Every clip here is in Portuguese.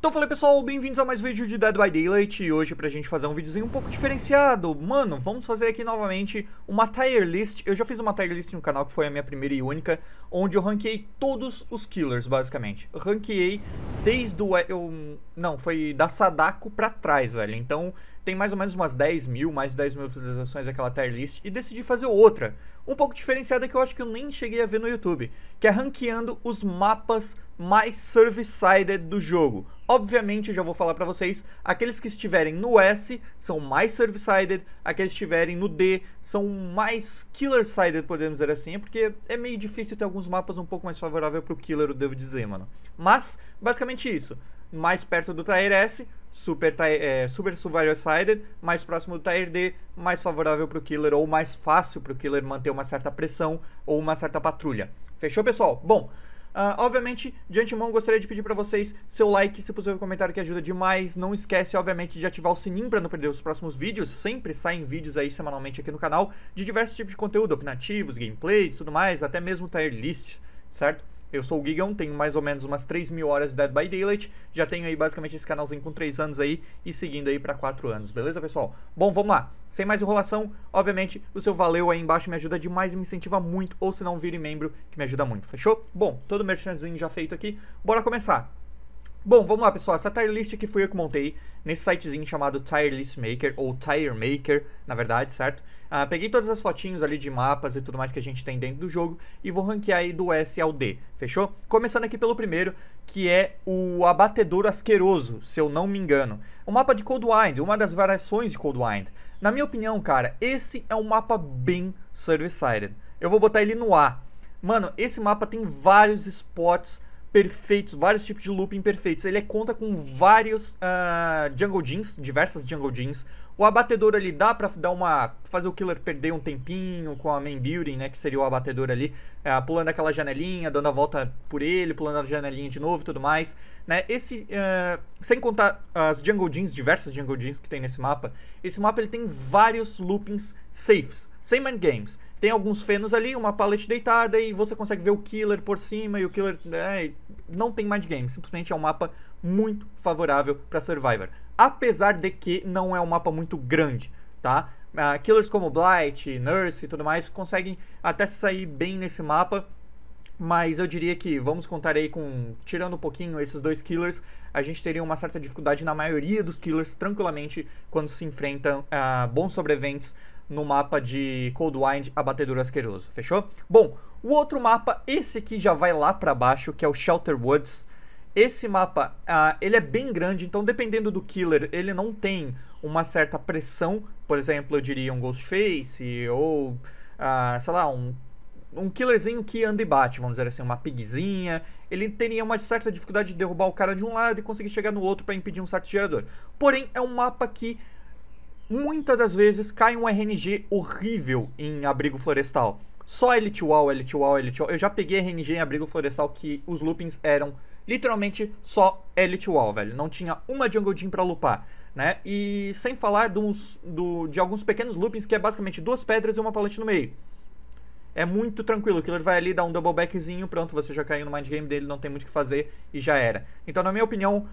Então falei pessoal, bem-vindos a mais um vídeo de Dead by Daylight e hoje pra gente fazer um videozinho um pouco diferenciado Mano, vamos fazer aqui novamente uma tier list, eu já fiz uma tier list no canal que foi a minha primeira e única Onde eu ranqueei todos os killers, basicamente Ranqueei desde o... Eu, não, foi da Sadako pra trás, velho Então tem mais ou menos umas 10 mil, mais de 10 mil visualizações daquela tier list, e decidi fazer outra, um pouco diferenciada que eu acho que eu nem cheguei a ver no YouTube, que é ranqueando os mapas mais service-sided do jogo. Obviamente, eu já vou falar para vocês, aqueles que estiverem no S são mais service-sided, aqueles que estiverem no D são mais killer-sided, podemos dizer assim, porque é meio difícil ter alguns mapas um pouco mais favorável pro killer, eu devo dizer, mano. Mas, basicamente isso mais perto do Tier S, super, é, super Survivor-Sided, mais próximo do Tier D, mais favorável para o Killer ou mais fácil para o Killer manter uma certa pressão ou uma certa patrulha. Fechou, pessoal? Bom, Uh, obviamente, de antemão, gostaria de pedir para vocês seu like, se possível, comentário que ajuda demais. Não esquece, obviamente, de ativar o sininho para não perder os próximos vídeos. Sempre saem vídeos aí semanalmente aqui no canal de diversos tipos de conteúdo, opinativos, gameplays, tudo mais, até mesmo tier lists, certo? Eu sou o Gigão, tenho mais ou menos umas 3 mil horas de Dead by Daylight, já tenho aí basicamente esse canalzinho com 3 anos aí e seguindo aí para 4 anos, beleza pessoal? Bom, vamos lá, sem mais enrolação, obviamente o seu valeu aí embaixo me ajuda demais e me incentiva muito, ou se não vire membro que me ajuda muito, fechou? Bom, todo o merchandising já feito aqui, bora começar! Bom, vamos lá pessoal, essa tire list aqui fui eu que montei nesse sitezinho chamado Tire List Maker, ou Tire Maker, na verdade, certo? Ah, peguei todas as fotinhos ali de mapas e tudo mais que a gente tem dentro do jogo e vou ranquear aí do S ao D, fechou? Começando aqui pelo primeiro, que é o Abatedouro Asqueroso, se eu não me engano. O mapa de Coldwind, uma das variações de Coldwind. Na minha opinião, cara, esse é um mapa bem service-sided. Eu vou botar ele no A. Mano, esse mapa tem vários spots perfeitos, vários tipos de looping perfeitos. Ele é conta com vários uh, jungle jeans, diversas jungle jeans. O abatedor ali dá pra dar uma. fazer o killer perder um tempinho com a main building, né? Que seria o abatedor ali, uh, pulando aquela janelinha, dando a volta por ele, pulando a janelinha de novo e tudo mais. Né? Esse. Uh, sem contar as jungle jeans, diversas jungle jeans que tem nesse mapa, esse mapa ele tem vários loopings safes, sem mind games tem alguns fenos ali, uma palete deitada e você consegue ver o killer por cima e o killer né, não tem mind game, simplesmente é um mapa muito favorável para Survivor. Apesar de que não é um mapa muito grande, tá? Uh, killers como Blight, Nurse e tudo mais conseguem até sair bem nesse mapa, mas eu diria que vamos contar aí com tirando um pouquinho esses dois killers, a gente teria uma certa dificuldade na maioria dos killers tranquilamente quando se enfrentam uh, bons sobreviventes no mapa de Coldwind, batedura Asqueroso, fechou? Bom, o outro mapa, esse aqui já vai lá para baixo, que é o Shelter Woods. Esse mapa, uh, ele é bem grande, então dependendo do killer, ele não tem uma certa pressão. Por exemplo, eu diria um Ghostface ou, uh, sei lá, um, um killerzinho que anda e bate, vamos dizer assim, uma pigzinha. Ele teria uma certa dificuldade de derrubar o cara de um lado e conseguir chegar no outro para impedir um certo gerador. Porém, é um mapa que muitas das vezes cai um RNG horrível em abrigo florestal. Só elite elite wall wall elite wall Eu já peguei RNG em abrigo florestal que os loopings eram literalmente só elite wall velho. Não tinha uma Jungle Gym pra lupar, né? E sem falar de, uns, do, de alguns pequenos loopings que é basicamente duas pedras e uma palante no meio. É muito tranquilo, o Killer vai ali, dar um double backzinho, pronto, você já caiu no mind game dele, não tem muito o que fazer e já era. Então, na minha opinião, uh,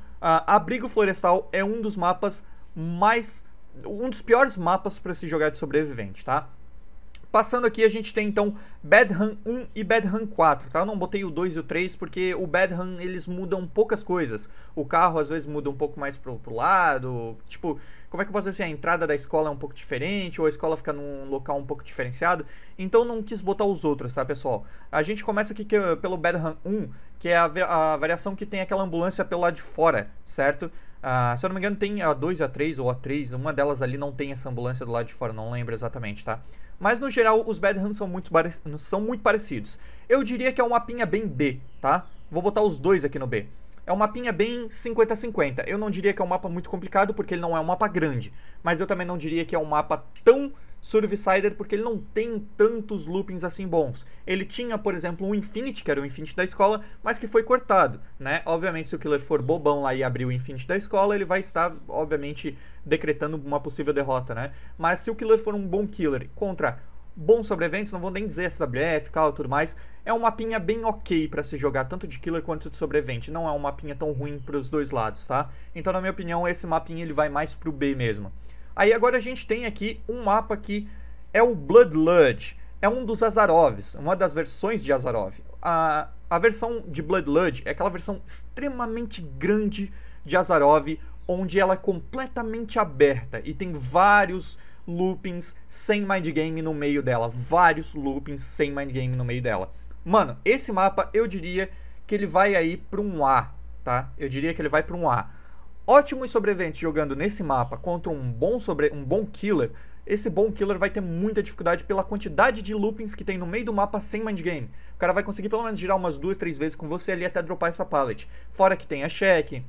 Abrigo Florestal é um dos mapas mais um dos piores mapas para se jogar de sobrevivente, tá? Passando aqui, a gente tem então Bad Run 1 e Bad Run 4, tá? Eu não botei o 2 e o 3 porque o Bad Run eles mudam poucas coisas. O carro às vezes muda um pouco mais pro, pro lado, tipo, como é que eu posso dizer assim? A entrada da escola é um pouco diferente, ou a escola fica num local um pouco diferenciado. Então não quis botar os outros, tá, pessoal? A gente começa aqui que, pelo Bad Run 1, que é a, a variação que tem aquela ambulância pelo lado de fora, certo? Ah, se eu não me engano, tem a 2 a 3 ou a 3, uma delas ali não tem essa ambulância do lado de fora, não lembro exatamente, tá? Mas no geral, os Badlands são muito, são muito parecidos. Eu diria que é um mapinha bem B, tá? Vou botar os dois aqui no B. É um mapinha bem 50-50. Eu não diria que é um mapa muito complicado, porque ele não é um mapa grande. Mas eu também não diria que é um mapa tão Survicider porque ele não tem tantos loopings assim bons. Ele tinha, por exemplo, um Infinity, que era o Infinity da escola, mas que foi cortado, né? Obviamente, se o Killer for bobão lá e abrir o Infinity da escola, ele vai estar, obviamente, decretando uma possível derrota, né? Mas se o Killer for um bom Killer contra bons sobreviventes, não vou nem dizer SWF, cal e tudo mais, é um mapinha bem ok para se jogar, tanto de Killer quanto de sobrevivente. Não é um mapinha tão ruim para os dois lados, tá? Então, na minha opinião, esse mapinha ele vai mais pro B mesmo. Aí agora a gente tem aqui um mapa que é o Bloodludge. É um dos Azarovs, uma das versões de Azarov. A, a versão de Bloodludge é aquela versão extremamente grande de Azarov, onde ela é completamente aberta e tem vários loopings sem mind game no meio dela, vários loopings sem mind game no meio dela. Mano, esse mapa eu diria que ele vai aí para um A, tá? Eu diria que ele vai para um A ótimos sobreviventes jogando nesse mapa contra um bom, sobre... um bom killer, esse bom killer vai ter muita dificuldade pela quantidade de loopings que tem no meio do mapa sem mind game. O cara vai conseguir pelo menos girar umas duas, três vezes com você ali até dropar essa pallet. Fora que tem a check,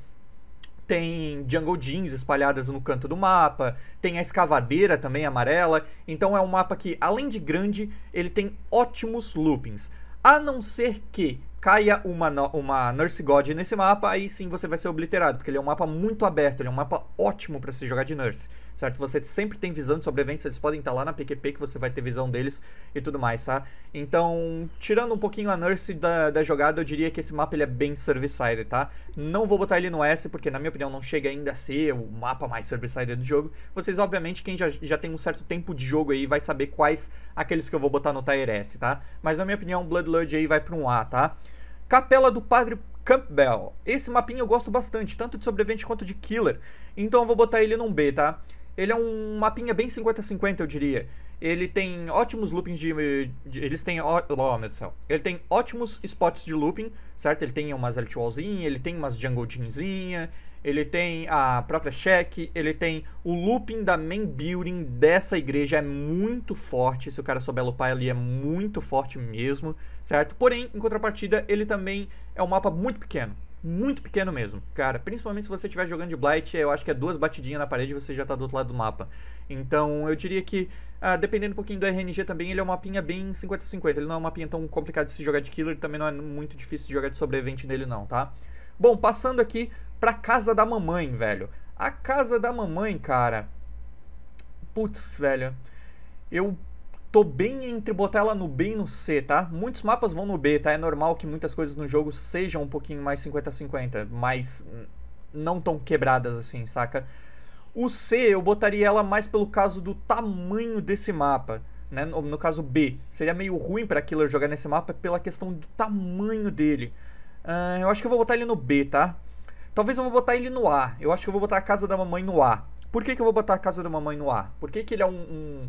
tem jungle jeans espalhadas no canto do mapa, tem a escavadeira também amarela. Então é um mapa que, além de grande, ele tem ótimos loopings. A não ser que caia uma, uma Nurse God nesse mapa, aí sim você vai ser obliterado, porque ele é um mapa muito aberto, ele é um mapa ótimo para se jogar de Nurse, certo? Você sempre tem visão de sobreviventes, eles podem estar lá na PQP que você vai ter visão deles e tudo mais, tá? Então, tirando um pouquinho a Nurse da, da jogada, eu diria que esse mapa ele é bem service-side, tá? Não vou botar ele no S, porque na minha opinião não chega ainda a ser o mapa mais service-side do jogo. Vocês, obviamente, quem já, já tem um certo tempo de jogo aí vai saber quais aqueles que eu vou botar no Tier S, tá? Mas na minha opinião, Blood Lodge aí vai para um A, tá? Capela do Padre Campbell. Esse mapinha eu gosto bastante, tanto de sobrevivente quanto de killer. Então eu vou botar ele num B, tá? Ele é um mapinha bem 50-50, eu diria. Ele tem ótimos loopings de, de eles têm, ó, oh, meu Deus do céu. Ele tem ótimos spots de looping, certo? Ele tem umas altwallzinha, ele tem umas jungle jeanzinha, ele tem a própria cheque, ele tem o looping da main building dessa igreja é muito forte, se o cara souber loopar ali é muito forte mesmo, certo? Porém, em contrapartida, ele também é um mapa muito pequeno, muito pequeno mesmo, cara. Principalmente se você estiver jogando de Blight, eu acho que é duas batidinhas na parede e você já está do outro lado do mapa. Então eu diria que, ah, dependendo um pouquinho do RNG também, ele é um mapinha bem 50-50. Ele não é um mapinha tão complicado de se jogar de killer, também não é muito difícil de jogar de sobrevivente nele não, tá? Bom, passando aqui pra casa da mamãe, velho. A casa da mamãe, cara. Putz, velho. Eu tô bem entre botar ela no B e no C, tá? Muitos mapas vão no B, tá? É normal que muitas coisas no jogo sejam um pouquinho mais 50-50, mas não tão quebradas assim, saca? O C eu botaria ela mais pelo caso do tamanho desse mapa. Né? No, no caso B, seria meio ruim para Killer jogar nesse mapa pela questão do tamanho dele. Uh, eu acho que eu vou botar ele no B, tá? Talvez eu vou botar ele no A. Eu acho que eu vou botar a casa da mamãe no A. Por que, que eu vou botar a casa da mamãe no A? Por que, que ele é um, um,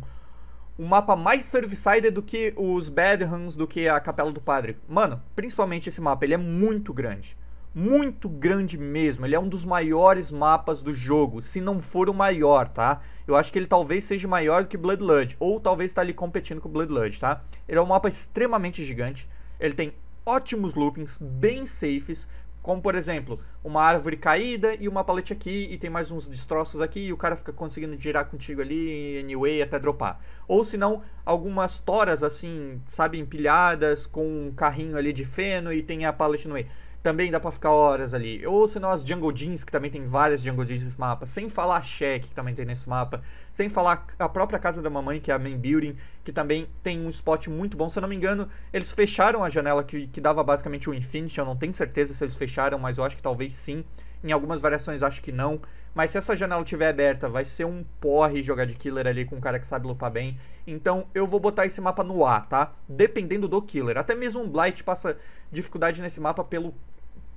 um mapa mais service do que os Badlands, do que a Capela do Padre? Mano, principalmente esse mapa, ele é muito grande. Muito grande mesmo. Ele é um dos maiores mapas do jogo, se não for o maior, tá? Eu acho que ele talvez seja maior do que Blood ou talvez está ali competindo com Blood tá? Ele é um mapa extremamente gigante. Ele tem ótimos loopings, bem safes, como, por exemplo, uma árvore caída e uma palete aqui, e tem mais uns destroços aqui, e o cara fica conseguindo girar contigo ali, anyway, até dropar. Ou se não, algumas toras assim, sabe, empilhadas, com um carrinho ali de feno e tem a palete no meio também dá pra ficar horas ali. Ou senão as Jungle Jeans, que também tem várias Jungle Jeans nesse mapa. Sem falar a Shack, que também tem nesse mapa. Sem falar a própria Casa da Mamãe, que é a Main Building, que também tem um spot muito bom. Se eu não me engano, eles fecharam a janela que, que dava basicamente o Infinity. Eu não tenho certeza se eles fecharam, mas eu acho que talvez sim. Em algumas variações acho que não. Mas se essa janela estiver aberta, vai ser um porre jogar de killer ali com um cara que sabe lutar bem. Então eu vou botar esse mapa no A, tá? Dependendo do killer. Até mesmo um Blight passa dificuldade nesse mapa pelo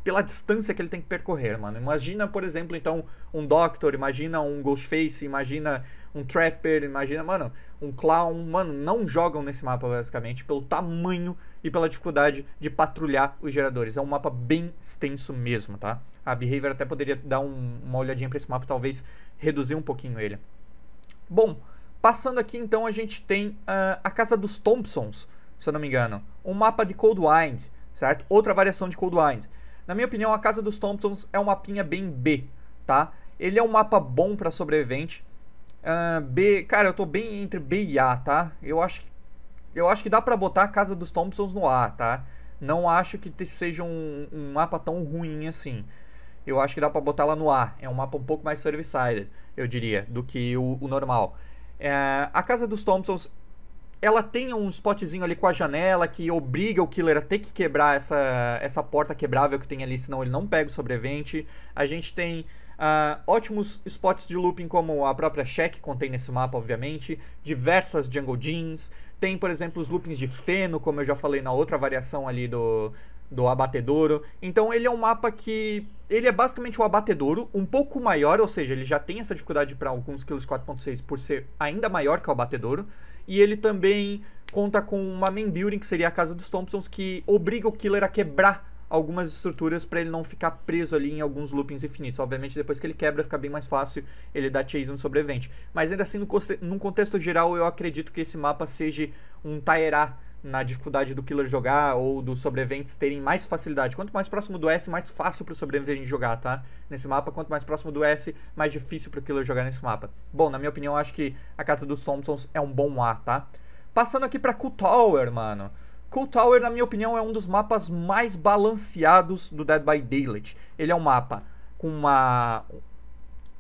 pela distância que ele tem que percorrer, mano. Imagina, por exemplo, então, um Doctor, imagina um Ghostface, imagina um Trapper, imagina, mano, um Clown, mano, não jogam nesse mapa, basicamente, pelo tamanho e pela dificuldade de patrulhar os geradores. É um mapa bem extenso mesmo, tá? A Behavior até poderia dar um, uma olhadinha pra esse mapa, talvez reduzir um pouquinho ele. Bom, passando aqui, então, a gente tem uh, a Casa dos Thompsons, se eu não me engano. Um mapa de Cold Wind, certo? Outra variação de Cold Wind na minha opinião, a Casa dos Thompsons é um mapinha bem B, tá? Ele é um mapa bom para sobrevivente. Uh, B, cara, eu tô bem entre B e A, tá? Eu acho, eu acho que dá para botar a Casa dos Thompsons no A, tá? Não acho que seja um, um mapa tão ruim assim. Eu acho que dá para botar ela no A. É um mapa um pouco mais service-sided, eu diria, do que o, o normal. É, a Casa dos Thompsons ela tem um spotzinho ali com a janela que obriga o killer a ter que quebrar essa, essa porta quebrável que tem ali, senão ele não pega o sobrevivente. A gente tem uh, ótimos spots de looping, como a própria Check contém nesse mapa, obviamente, diversas Jungle Jeans. Tem, por exemplo, os loopings de Feno, como eu já falei na outra variação ali do, do Abatedouro. Então ele é um mapa que. Ele é basicamente o um Abatedouro, um pouco maior, ou seja, ele já tem essa dificuldade para alguns quilos 4.6 por ser ainda maior que o Abatedouro. E ele também conta com uma main building, que seria a casa dos Thompsons, que obriga o Killer a quebrar algumas estruturas para ele não ficar preso ali em alguns loopings infinitos. Obviamente, depois que ele quebra, fica bem mais fácil ele dar chase no sobrevivente. Mas ainda assim, no, num contexto geral, eu acredito que esse mapa seja um Taerá na dificuldade do killer jogar ou dos sobreviventes terem mais facilidade. Quanto mais próximo do S, mais fácil para o sobrevivente jogar, tá? Nesse mapa, quanto mais próximo do S, mais difícil para o killer jogar nesse mapa. Bom, na minha opinião, acho que a casa dos Thompsons é um bom A, tá? Passando aqui para Cool Tower, mano. Cool Tower, na minha opinião, é um dos mapas mais balanceados do Dead by Daylight. Ele é um mapa com uma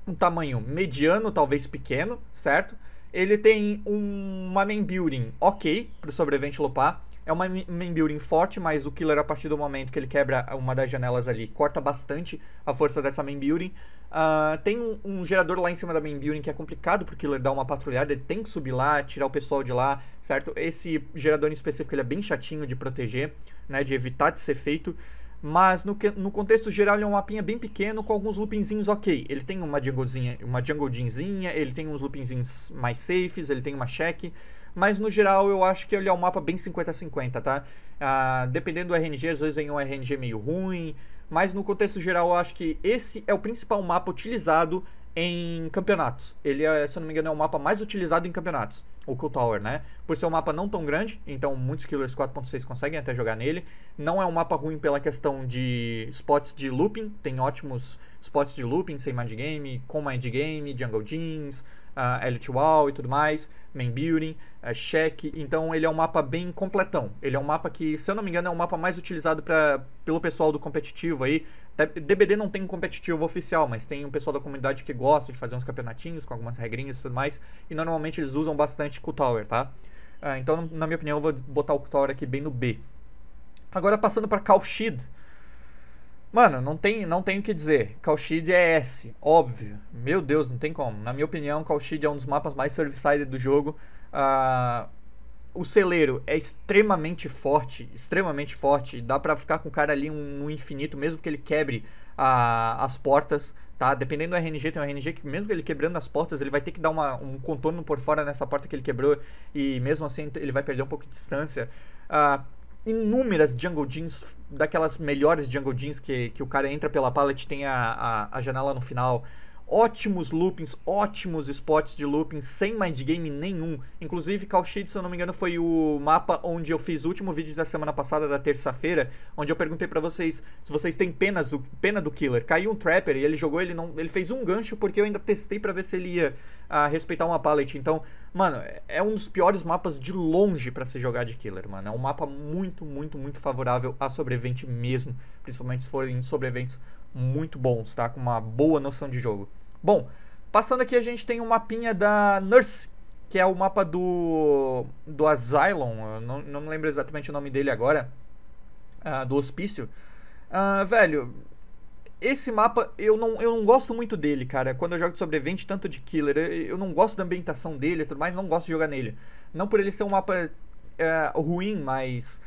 um tamanho mediano, talvez pequeno, certo? Ele tem um, uma main building ok pro sobrevivente lupar. É uma main building forte, mas o killer, a partir do momento que ele quebra uma das janelas ali, corta bastante a força dessa main building. Uh, tem um, um, gerador lá em cima da main building que é complicado pro killer dar uma patrulhada, ele tem que subir lá, tirar o pessoal de lá, certo? Esse gerador em específico ele é bem chatinho de proteger, né? De evitar de ser feito mas no, que, no contexto geral ele é um mapinha bem pequeno com alguns loopingzinhos ok. Ele tem uma junglezinha, uma junglezinha, ele tem uns loopingzinhos mais safes, ele tem uma check, mas no geral eu acho que ele é um mapa bem 50-50, tá? Ah, dependendo do RNG, às vezes vem um RNG meio ruim, mas no contexto geral eu acho que esse é o principal mapa utilizado em campeonatos. Ele, é, se eu não me engano, é o mapa mais utilizado em campeonatos, o Cool Tower, né? Por ser um mapa não tão grande, então muitos killers 4.6 conseguem até jogar nele. Não é um mapa ruim pela questão de spots de looping, tem ótimos spots de looping, sem mind game, com mind game, jungle jeans, uh, Elite Wall e tudo mais, Main Building, uh, Check. Então ele é um mapa bem completão. Ele é um mapa que, se eu não me engano, é um mapa mais utilizado pra, pelo pessoal do competitivo aí, DBD tá, não tem um competitivo oficial, mas tem um pessoal da comunidade que gosta de fazer uns campeonatinhos com algumas regrinhas e tudo mais. E normalmente eles usam bastante Q-Tower, tá? Ah, então, na minha opinião, eu vou botar o Cutower tower aqui bem no B. Agora passando para Kalshid. Mano, não tem, não tem o que dizer. Kalshid é S, óbvio. Meu Deus, não tem como. Na minha opinião, Kalshid é um dos mapas mais service do jogo. Ah, o celeiro é extremamente forte, extremamente forte. Dá para ficar com o cara ali no um, um infinito, mesmo que ele quebre a, as portas, tá? Dependendo do RNG, tem um RNG que mesmo que ele quebrando as portas, ele vai ter que dar uma, um contorno por fora nessa porta que ele quebrou. E mesmo assim ele vai perder um pouco de distância. Uh, inúmeras jungle jeans, daquelas melhores jungle jeans que, que o cara entra pela pallet tem a, a, a janela no final ótimos loopings, ótimos spots de looping, sem mindgame nenhum. Inclusive, Cauchid, se eu não me engano, foi o mapa onde eu fiz o último vídeo da semana passada, da terça-feira, onde eu perguntei para vocês se vocês têm penas do, pena do killer. Caiu um trapper e ele jogou, ele não, ele fez um gancho porque eu ainda testei para ver se ele ia a, ah, respeitar uma palette. Então, mano, é, é um dos piores mapas de longe para se jogar de killer, mano. É um mapa muito, muito, muito favorável a sobrevivente mesmo, principalmente se forem sobreviventes muito bons, tá? Com uma boa noção de jogo. Bom, passando aqui a gente tem um mapinha da Nurse, que é o mapa do, do Asylum, não, não lembro exatamente o nome dele agora, uh, do hospício. Uh, velho, esse mapa, eu não, eu não gosto muito dele, cara. Quando eu jogo de sobrevivente, tanto de killer, eu não gosto da ambientação dele e tudo mais, não gosto de jogar nele. Não por ele ser um mapa uh, ruim, mas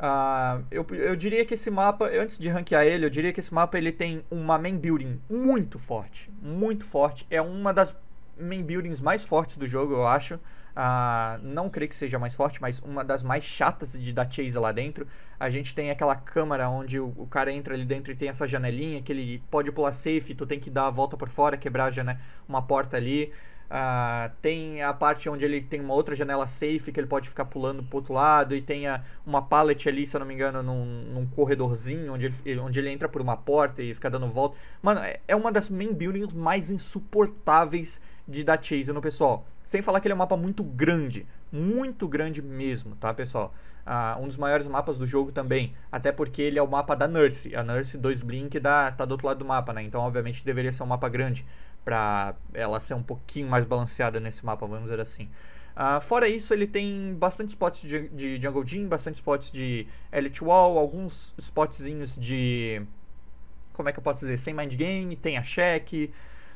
Uh, eu, eu diria que esse mapa, antes de ranquear ele, eu diria que esse mapa ele tem uma main building muito forte, muito forte. É uma das main buildings mais fortes do jogo, eu acho. Uh, não creio que seja mais forte, mas uma das mais chatas de dar chase lá dentro. A gente tem aquela câmara onde o, o, cara entra ali dentro e tem essa janelinha que ele pode pular safe, tu tem que dar a volta por fora, quebrar já, né, uma porta ali. Uh, tem a parte onde ele tem uma outra janela safe que ele pode ficar pulando pro outro lado e tem a, uma pallet ali, se eu não me engano, num, num corredorzinho onde ele, onde ele entra por uma porta e fica dando volta. Mano, é, é uma das main buildings mais insuportáveis de dar chase no né, pessoal. Sem falar que ele é um mapa muito grande, muito grande mesmo, tá, pessoal? uh, um dos maiores mapas do jogo também, até porque ele é o mapa da Nurse. A Nurse 2 Blink dá, tá do outro lado do mapa, né? Então, obviamente, deveria ser um mapa grande para ela ser um pouquinho mais balanceada nesse mapa, vamos dizer assim. Uh, fora isso, ele tem bastante spots de, de Jungle Gym, bastante spots de Elite Wall, alguns spotzinhos de. Como é que eu posso dizer? Sem Mind Game, tem a Check. Uh,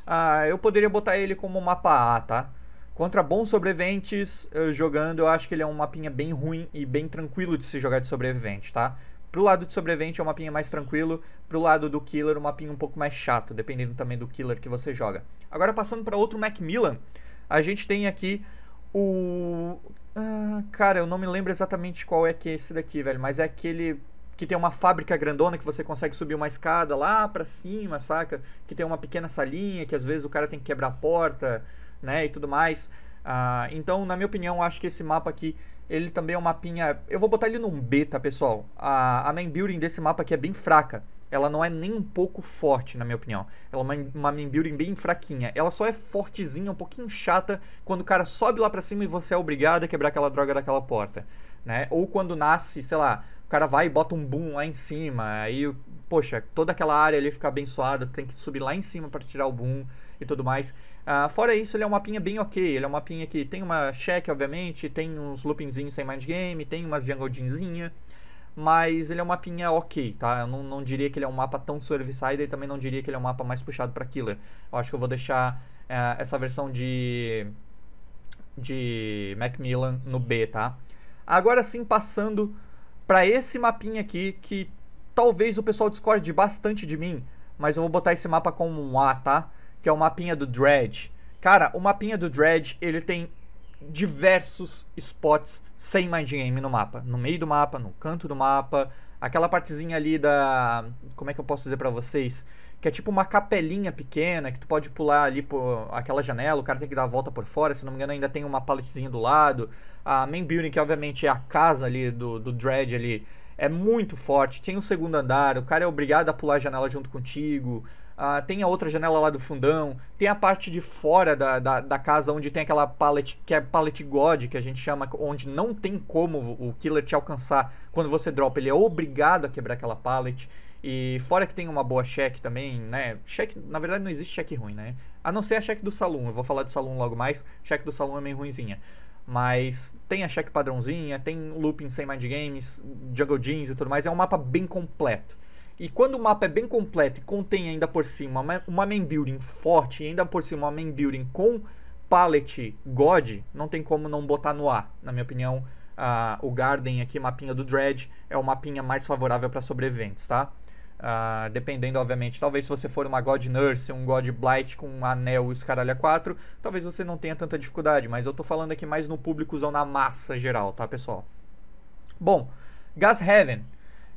ah, eu poderia botar ele como mapa A, tá? Contra bons sobreviventes, eh, jogando, eu acho que ele é um mapinha bem ruim e bem tranquilo de se jogar de sobrevivente, tá? Pro lado de sobrevivente é um mapinha mais tranquilo, pro lado do killer um mapinha um pouco mais chato, dependendo também do killer que você joga. Agora passando para outro Macmillan, a gente tem aqui o... Ah, cara, eu não me lembro exatamente qual é que é esse daqui, velho, mas é aquele que tem uma fábrica grandona que você consegue subir uma escada lá pra cima, saca? Que tem uma pequena salinha que às vezes o cara tem que quebrar a porta né, e tudo mais. Ah, então, na minha opinião, acho que esse mapa aqui, ele também é um mapinha... Eu vou botar ele num B, tá, pessoal? A, a main building desse mapa aqui é bem fraca. Ela não é nem um pouco forte, na minha opinião. Ela é uma, main building bem fraquinha. Ela só é fortezinha, um pouquinho chata, quando o cara sobe lá pra cima e você é obrigado a quebrar aquela droga daquela porta. Né? Ou quando nasce, sei lá, o cara vai e bota um boom lá em cima, aí, poxa, toda aquela área ali fica abençoada, tem que subir lá em cima para tirar o boom e tudo mais. Ah, fora isso, ele é um mapinha bem ok. Ele é um mapinha que tem uma check, obviamente, tem uns loopingzinhos sem mind game, tem umas jungle mas ele é um mapinha ok, tá? Eu não, não diria que ele é um mapa tão server side e também não diria que ele é um mapa mais puxado para killer. Eu acho que eu vou deixar eh, essa versão de, de Macmillan no B, tá? Agora sim, passando para esse mapinha aqui, que talvez o pessoal discorde bastante de mim, mas eu vou botar esse mapa como um A, tá? que é o mapinha do Dread. Cara, o mapinha do Dread, ele tem diversos spots sem mind game no mapa. No meio do mapa, no canto do mapa, aquela partezinha ali da... como é que eu posso dizer para vocês? Que é tipo uma capelinha pequena, que tu pode pular ali por aquela janela, o cara tem que dar a volta por fora, se não me engano ainda tem uma paletezinha do lado. A main building, que obviamente é a casa ali do, do Dread ali, é muito forte, tem um segundo andar, o cara é obrigado a pular a janela junto contigo. Ah, tem a outra janela lá do fundão, tem a parte de fora da, da, da, casa onde tem aquela pallet, que é pallet god, que a gente chama, onde não tem como o killer te alcançar quando você dropa, ele é obrigado a quebrar aquela pallet. E fora que tem uma boa check também, né? Check, na verdade não existe check ruim, né? A não ser a check do salão, eu vou falar do salão logo mais, check do salão é meio ruinzinha. Mas tem a check padrãozinha, tem looping sem mind games, jungle jeans e tudo mais, é um mapa bem completo. E quando o mapa é bem completo e contém ainda por cima uma, uma main building forte, e ainda por cima uma main building com palette God, não tem como não botar no ar Na minha opinião, Uh, o Garden aqui, mapinha do Dread, é o mapinha mais favorável para sobreviventes, tá? Uh, dependendo, obviamente, talvez se você for uma God Nurse, um God Blight com um anel e os caralho 4, talvez você não tenha tanta dificuldade, mas eu tô falando aqui mais no públicozão na massa geral, tá, pessoal? Bom, Gas Heaven.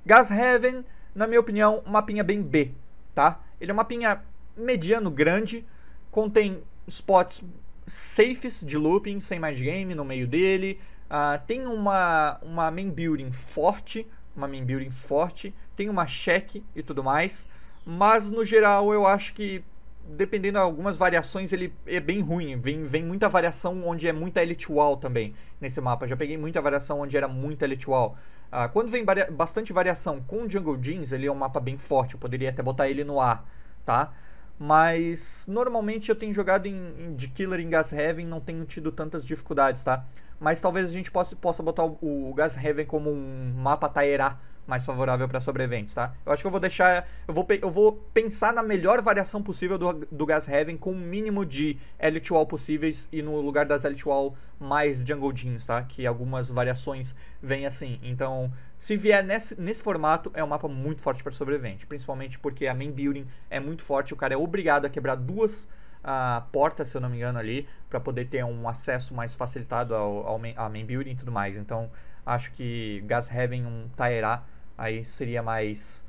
Gas Heaven na minha opinião, um mapinha bem B, tá? Ele é um mapinha mediano grande, contém spots safes de looping, sem mais game no meio dele, uh, tem uma, uma main building forte, uma main building forte, tem uma check e tudo mais, mas no geral eu acho que dependendo de algumas variações, ele é bem ruim. Vem, vem muita variação onde é muita Elite Wall também nesse mapa. Já peguei muita variação onde era muita Elite Wall. Ah, quando vem varia bastante variação com Jungle Jeans, ele é um mapa bem forte, eu poderia até botar ele no A, tá? Mas normalmente eu tenho jogado em, em, de Killer em Gas Heaven, não tenho tido tantas dificuldades, tá? Mas talvez a gente possa, possa botar o, o Gas Heaven como um mapa Taerá mais favorável para sobreviventes, tá? Eu acho que eu vou deixar. Eu vou, eu vou pensar na melhor variação possível do, do Gas Heaven com o mínimo de Elite Wall possíveis e no lugar das Elite Wall mais Jungle Jeans, tá? Que algumas variações vêm assim. Então, se vier nesse, nesse formato, é um mapa muito forte para sobrevivente. Principalmente porque a main building é muito forte, o cara é obrigado a quebrar duas a ah, porta, se eu não me engano, ali, para poder ter um acesso mais facilitado ao, ao main, à main building e tudo mais. Então, acho que Gas Heaven, um Taerá, Aí seria mais,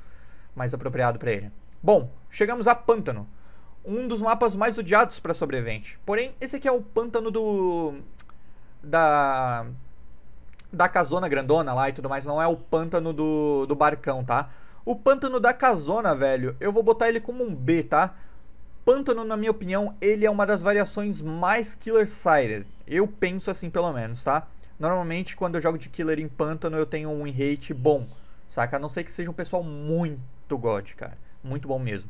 mais apropriado para ele. Bom, chegamos a Pântano. Um dos mapas mais odiados para sobrevivente. Porém, esse aqui é o pântano do. Da. Da casona grandona lá e tudo mais. Não é o pântano do, do barcão, tá? O pântano da casona, velho, eu vou botar ele como um B, tá? Pântano, na minha opinião, ele é uma das variações mais killer-sided. Eu penso assim, pelo menos, tá? Normalmente, quando eu jogo de killer em pântano, eu tenho um rate bom saca? A não ser que seja um pessoal muito god, cara. Muito bom mesmo.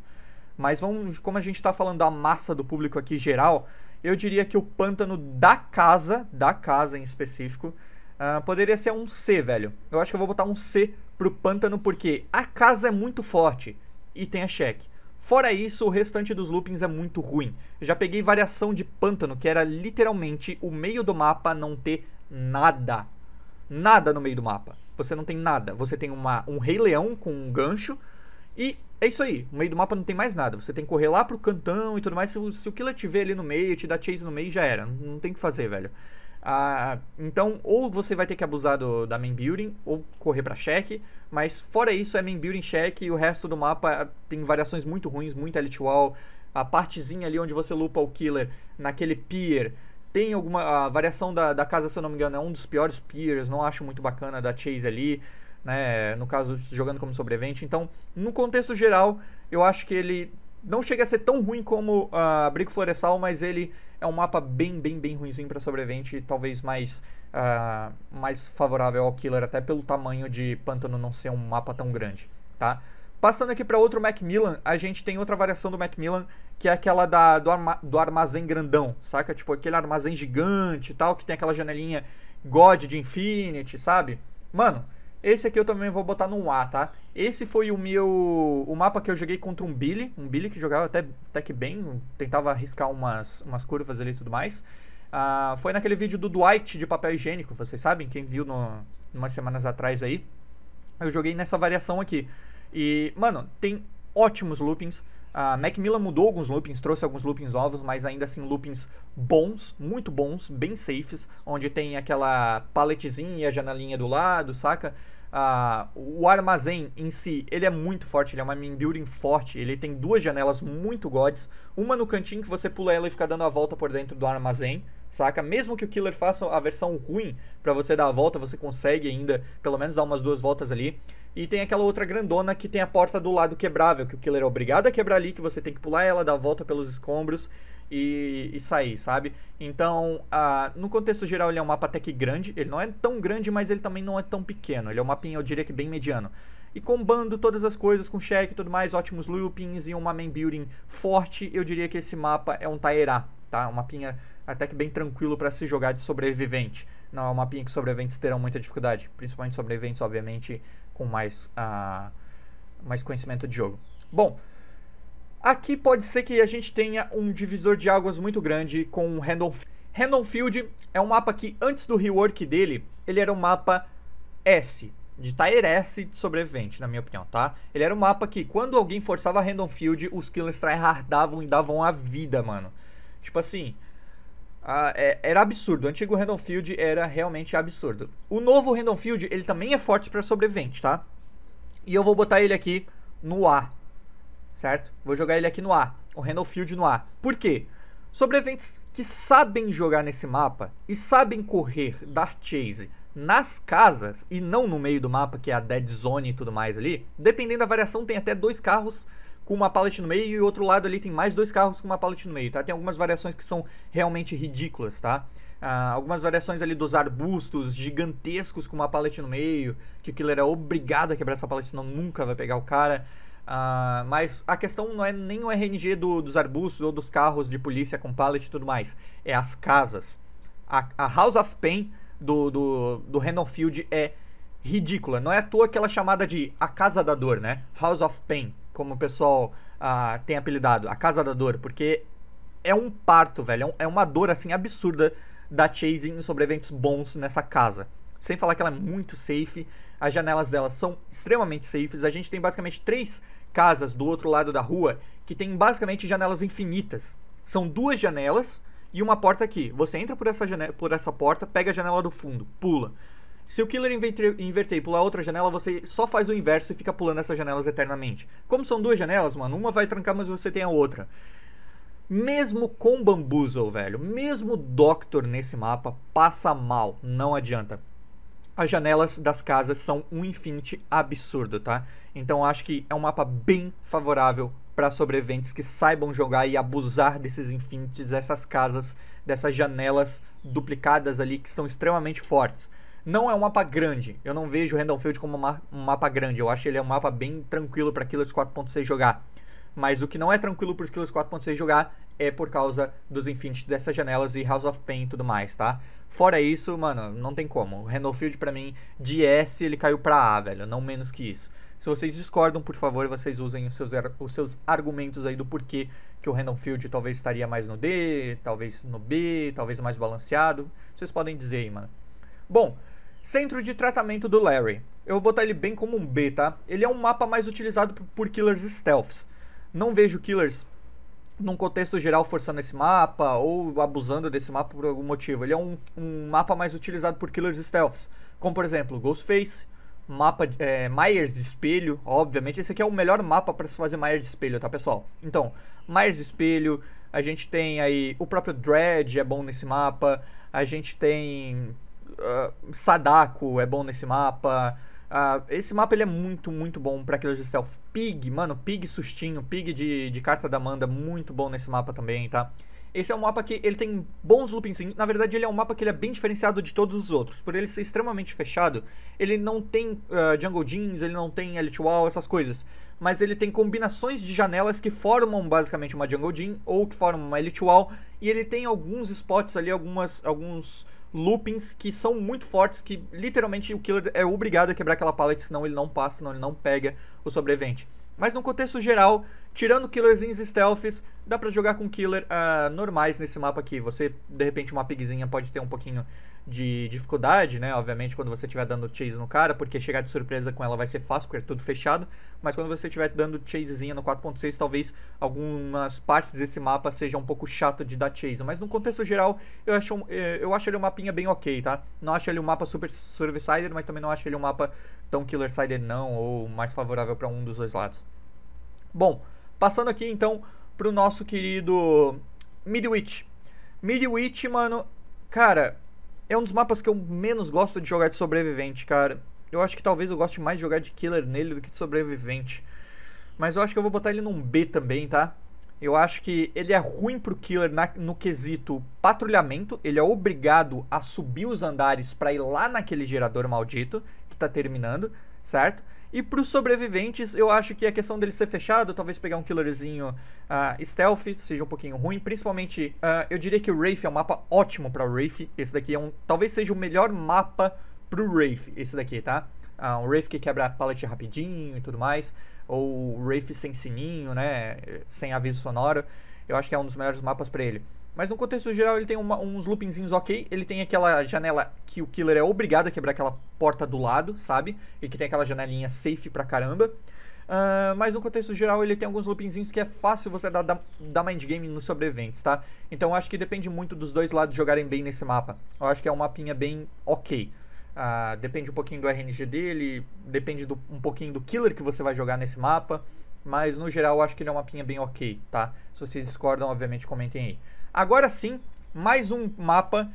Mas vamos, como a gente está falando da massa do público aqui geral, eu diria que o pântano da casa, da casa em específico, uh, poderia ser um C, velho. Eu acho que eu vou botar um C pro pântano porque a casa é muito forte e tem a cheque. Fora isso, o restante dos loopings é muito ruim. já peguei variação de pântano, que era literalmente o meio do mapa não ter nada nada no meio do mapa. Você não tem nada. Você tem uma, um rei leão com um gancho e é isso aí. No meio do mapa não tem mais nada. Você tem que correr lá pro cantão e tudo mais. Se, o, se o killer te ver ali no meio, te dá chase no meio, já era. Não, não tem o que fazer, velho. Ah, então, ou você vai ter que abusar do, da main building, ou correr para check. Mas fora isso, é main building check e o resto do mapa ah, tem variações muito ruins, muito elite wall. A partezinha ali onde você lupa o killer naquele pier tem alguma. A variação da, da casa, se eu não me engano, é um dos piores peers. Não acho muito bacana da Chase ali. Né, no caso, jogando como sobrevivente. Então, no contexto geral, eu acho que ele não chega a ser tão ruim como a uh, Brico Florestal, mas ele é um mapa bem, bem, bem ruimzinho para sobrevivente, talvez mais uh, mais favorável ao Killer, até pelo tamanho de Pântano não ser um mapa tão grande, tá? Passando aqui para outro Macmillan, a gente tem outra variação do Macmillan que é aquela da, do, arma, do armazém grandão, saca? Tipo aquele armazém gigante e tal, que tem aquela janelinha God de Infinity, sabe? Mano, esse aqui eu também vou botar no A, tá? Esse foi o meu. O mapa que eu joguei contra um Billy. Um Billy que jogava até, até que bem, tentava arriscar umas, umas curvas ali e tudo mais. Uh, foi naquele vídeo do Dwight de papel higiênico, vocês sabem? Quem viu no, umas semanas atrás aí. Eu joguei nessa variação aqui. E, mano, tem ótimos loopings. A Macmillan mudou alguns loopings, trouxe alguns loopings novos, mas ainda assim loopings bons, muito bons, bem safes, onde tem aquela paletezinha, janelinha do lado, saca? Uh, o armazém em si, ele é muito forte, ele é uma main building forte, ele tem duas janelas muito gods, uma no cantinho que você pula ela e fica dando a volta por dentro do armazém, saca? Mesmo que o killer faça a versão ruim para você dar a volta, você consegue ainda pelo menos dar umas duas voltas ali. E tem aquela outra grandona que tem a porta do lado quebrável, que o killer é obrigado a quebrar ali, que você tem que pular ela, dar a volta pelos escombros e, e sair, sabe? Então, no contexto geral, ele é um mapa até que grande. Ele não é tão grande, mas ele também não é tão pequeno. Ele é um mapinha, eu diria que bem mediano. E combando todas as coisas com check e tudo mais, ótimos loopings e uma main building forte, eu diria que esse mapa é um Taerá, tá? Um mapinha até que bem tranquilo para se jogar de sobrevivente. Não é um mapinha que sobreviventes terão muita dificuldade, principalmente sobreviventes, obviamente, com mais, ah, mais conhecimento de jogo. Bom, aqui pode ser que a gente tenha um divisor de águas muito grande com o Random Random Field é um mapa que, antes do rework dele, ele era um mapa S, de Tier S de sobrevivente, na minha opinião, tá? Ele era um mapa que, quando alguém forçava Random Field, os killers tryhardavam e davam a vida, mano. Tipo assim, ah, é, era absurdo. O antigo Random Field era realmente absurdo. O novo Random Field, ele também é forte para sobrevivente, tá? E eu vou botar ele aqui no A, certo? Vou jogar ele aqui no A, o Random Field no A. Por quê? Sobreviventes que sabem jogar nesse mapa e sabem correr, dar chase nas casas e não no meio do mapa, que é a dead zone e tudo mais ali, dependendo da variação, tem até dois carros com uma pallet no meio e o outro lado ali tem mais dois carros com uma pallet no meio, tá? Tem algumas variações que são realmente ridículas, tá? Ah, algumas variações ali dos arbustos gigantescos com uma pallet no meio, que o killer é obrigado a quebrar essa pallet, senão nunca vai pegar o cara. Uh, mas a questão não é nem o RNG do, dos arbustos ou dos carros de polícia com pallet e tudo mais. É as casas. A, a House of Pain do, do, do Field é ridícula. Não é à toa aquela é chamada de a casa da dor, né? House of Pain como o pessoal ah, tem apelidado, a Casa da Dor, porque é um parto, velho. É, é uma dor, assim, absurda da Chasing em eventos bons nessa casa. Sem falar que ela é muito safe, as janelas dela são extremamente safes. A gente tem basicamente três casas do outro lado da rua que tem basicamente janelas infinitas. São duas janelas e uma porta aqui. Você entra por essa, janela, por essa porta, pega a janela do fundo, pula. Se o killer inverter e pular outra janela, você só faz o inverso e fica pulando essas janelas eternamente. Como são duas janelas, mano, uma vai trancar, mas você tem a outra. Mesmo com Bambuzo, velho, mesmo Doctor nesse mapa passa mal, não adianta. As janelas das casas são um infinite absurdo, tá? Então acho que é um mapa bem favorável para sobreviventes que saibam jogar e abusar desses infinites, dessas casas, dessas janelas duplicadas ali que são extremamente fortes. Não é um mapa grande. Eu não vejo o Random Field como um mapa grande. Eu acho que ele é um mapa bem tranquilo para Killers 4.6 jogar. Mas o que não é tranquilo para os Killers 4.6 jogar é por causa dos Infinity, dessas janelas e House of Pain e tudo mais, tá? Fora isso, mano, não tem como. O Randall Field, pra mim, de S ele caiu pra A, velho. Não menos que isso. Se vocês discordam, por favor, vocês usem os seus, os seus argumentos aí do porquê que o Random Field talvez estaria mais no D, talvez no B, talvez mais balanceado. Vocês podem dizer aí, mano. Bom, Centro de tratamento do Larry. Eu vou botar ele bem como um B, tá? Ele é um mapa mais utilizado por killers stealths. Não vejo killers num contexto geral forçando esse mapa ou abusando desse mapa por algum motivo. Ele é um, um mapa mais utilizado por killers stealths, como por exemplo Ghostface, mapa é, Myers de espelho, obviamente. Esse aqui é o melhor mapa para se fazer Myers de espelho, tá pessoal? Então, Myers de espelho, a gente tem aí o próprio Dread é bom nesse mapa, a gente tem ah, Sadako é bom nesse mapa. Uh, esse mapa ele é muito, muito bom para aquilo de stealth. Pig, mano, Pig sustinho, Pig de, de carta da Amanda, muito bom nesse mapa também, tá? Esse é um mapa que ele tem bons loopings. Na verdade, ele é um mapa que ele é bem diferenciado de todos os outros. Por ele ser extremamente fechado, ele não tem uh, Jungle Jeans, ele não tem Elite Wall, essas coisas. Mas ele tem combinações de janelas que formam basicamente uma Jungle Jean ou que formam uma Elite Wall. E ele tem alguns spots ali, algumas, alguns loopings que são muito fortes, que literalmente o killer é obrigado a quebrar aquela pallet, senão ele não passa, senão ele não pega o sobrevivente. Mas no contexto geral, tirando killerzinhos stealths, dá pra jogar com killer uh, normais nesse mapa aqui. Você, de repente, uma pigzinha pode ter um pouquinho de dificuldade, né? Obviamente, quando você estiver dando chase no cara, porque chegar de surpresa com ela vai ser fácil, porque é tudo fechado. Mas quando você estiver dando chasezinha no 4.6, talvez algumas partes desse mapa sejam um pouco chato de dar chase. Mas no contexto geral, eu acho, eh, eu acho ele um mapinha bem ok, tá? Não acho ele um mapa super Survivor, mas também não acho ele um mapa tão killer Sider não, ou mais favorável para um dos dois lados. Bom, passando aqui então pro nosso querido Midwitch. Midwitch, mano, cara, é um dos mapas que eu menos gosto de jogar de sobrevivente, cara. Eu acho que talvez eu goste mais de jogar de killer nele do que de sobrevivente. Mas eu acho que eu vou botar ele num B também, tá? Eu acho que ele é ruim pro killer na, no quesito patrulhamento. Ele é obrigado a subir os andares para ir lá naquele gerador maldito que tá terminando, certo? E para os sobreviventes, eu acho que a questão dele ser fechado, talvez pegar um killerzinho uh, stealth, seja um pouquinho ruim. Principalmente, uh, eu diria que o Wraith é um mapa ótimo para o Wraith. Esse daqui é um, talvez seja o melhor mapa para o Wraith, esse daqui, tá? Uh, um Wraith que quebra pallet rapidinho e tudo mais. Ou Wraith sem sininho, né? Sem aviso sonoro. Eu acho que é um dos melhores mapas para ele. Mas no contexto geral, ele tem uma, uns loopingzinhos ok. Ele tem aquela janela que o killer é obrigado a quebrar aquela porta do lado, sabe? E que tem aquela janelinha safe pra caramba. Uh, mas no contexto geral, ele tem alguns loopingzinhos que é fácil você dar, dar, dar mind game nos sobreviventes, tá? Então eu acho que depende muito dos dois lados jogarem bem nesse mapa. Eu acho que é um mapinha bem ok. Uh, depende um pouquinho do RNG dele, depende do, um pouquinho do killer que você vai jogar nesse mapa. Mas no geral, eu acho que ele é um mapinha bem ok, tá? Se vocês discordam, obviamente comentem aí. Agora sim, mais um mapa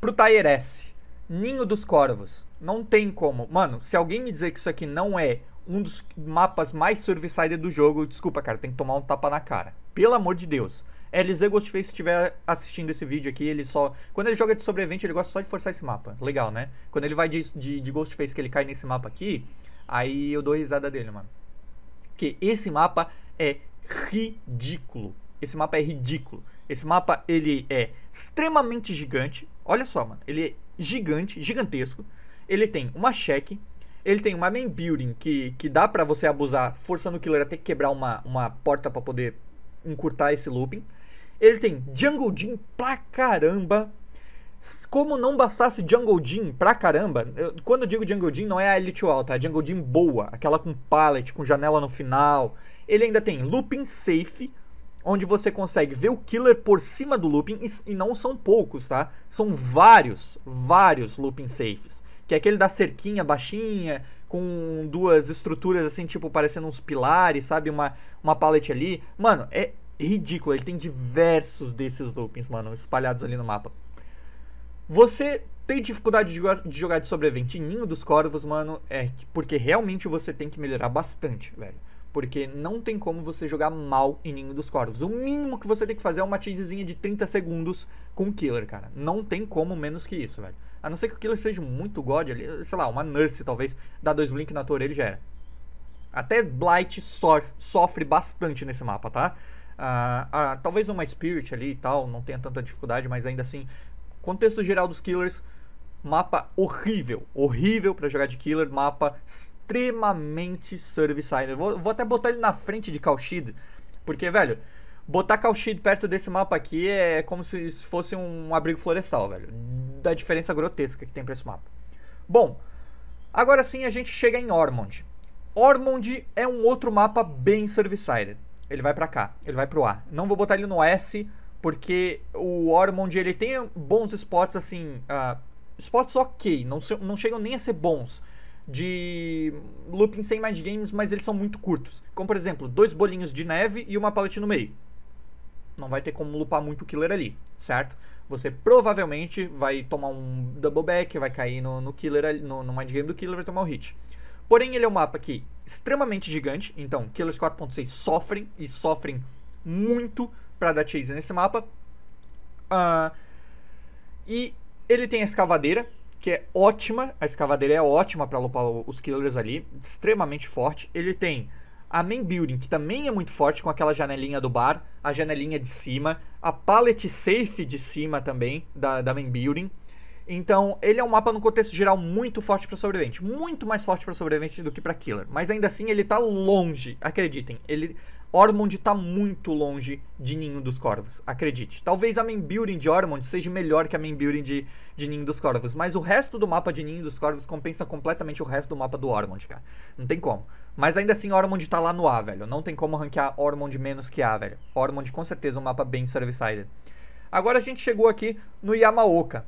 pro Tairesse. Ninho dos Corvos. Não tem como. Mano, se alguém me dizer que isso aqui não é um dos mapas mais serviçais do jogo, desculpa, cara, tem que tomar um tapa na cara. Pelo amor de Deus. LZ Ghostface estiver assistindo esse vídeo aqui, ele só. Quando ele joga de sobrevivente, ele gosta só de forçar esse mapa. Legal, né? Quando ele vai de, de, de Ghostface que ele cai nesse mapa aqui, aí eu dou risada dele, mano. Que esse mapa é ridículo. Esse mapa é ridículo. Esse mapa ele é extremamente gigante. Olha só, mano, ele é gigante, gigantesco. Ele tem uma check, ele tem uma main building que, que dá para você abusar, forçando o killer até quebrar uma, uma porta para poder encurtar esse looping. Ele tem Jungle Jim pra caramba. Como não bastasse Jungle Jim pra caramba, eu, quando eu digo Jungle Jim não é a Elite Wall, tá? A Jungle Jim boa, aquela com pallet, com janela no final. Ele ainda tem Looping Safe, onde você consegue ver o killer por cima do looping, e, não são poucos, tá? São vários, vários looping safes. Que é aquele da cerquinha baixinha, com duas estruturas assim, tipo, parecendo uns pilares, sabe? Uma, uma pallet ali. Mano, é ridículo. Ele tem diversos desses loopings, mano, espalhados ali no mapa. Você tem dificuldade de jogar, de jogar ninho dos corvos, mano, é porque realmente você tem que melhorar bastante, velho. Porque não tem como você jogar mal em Ninho dos Corvos. O mínimo que você tem que fazer é uma teasezinha de 30 segundos com o Killer, cara. Não tem como menos que isso, velho. A não ser que o Killer seja muito god ali, sei lá, uma Nurse talvez, dá dois blink na torre ele já era. Até Blight sofre, sofre bastante nesse mapa, tá? Ah, ah, talvez uma Spirit ali e tal, não tenha tanta dificuldade, mas ainda assim, contexto geral dos Killers, mapa horrível, horrível para jogar de Killer, mapa extremamente service side. Vou, vou até botar ele na frente de Kalshid, porque, velho, botar Kalshid perto desse mapa aqui é como se fosse um abrigo florestal, velho. Da diferença grotesca que tem pra esse mapa. Bom, agora sim a gente chega em Ormond. Ormond é um outro mapa bem service side. Ele vai pra cá, ele vai pro A. Não vou botar ele no S, porque o Ormond ele tem bons spots assim, uh, spots ok, não, não chegam nem a ser bons, de looping sem mind games, mas eles são muito curtos. Como por exemplo, dois bolinhos de neve e uma palette no meio. Não vai ter como lupar muito o killer ali, certo? Você provavelmente vai tomar um double back, vai cair no, no killer no, no mind game do killer vai tomar o um hit. Porém, ele é um mapa que é extremamente gigante, então Killers 4.6 sofrem e sofrem muito para dar chase nesse mapa. Uh, e ele tem a escavadeira, que é ótima, a escavadeira é ótima para lupar os killers ali, extremamente forte. Ele tem a main building, que também é muito forte, com aquela janelinha do bar, a janelinha de cima, a pallet safe de cima também, da, da main building. Então, ele é um mapa no contexto geral muito forte para sobrevivente, muito mais forte para sobrevivente do que para killer, mas ainda assim ele tá longe, acreditem. Ele Ormond está muito longe de Ninho dos Corvos, acredite. Talvez a main building de Ormond seja melhor que a main building de, de Ninho dos Corvos, mas o resto do mapa de Ninho dos Corvos compensa completamente o resto do mapa do Ormond, cara. Não tem como. Mas ainda assim, Ormond está lá no A, velho. Não tem como ranquear Ormond menos que A, velho. Ormond com certeza é um mapa bem service-sided. Agora a gente chegou aqui no Yamaoka.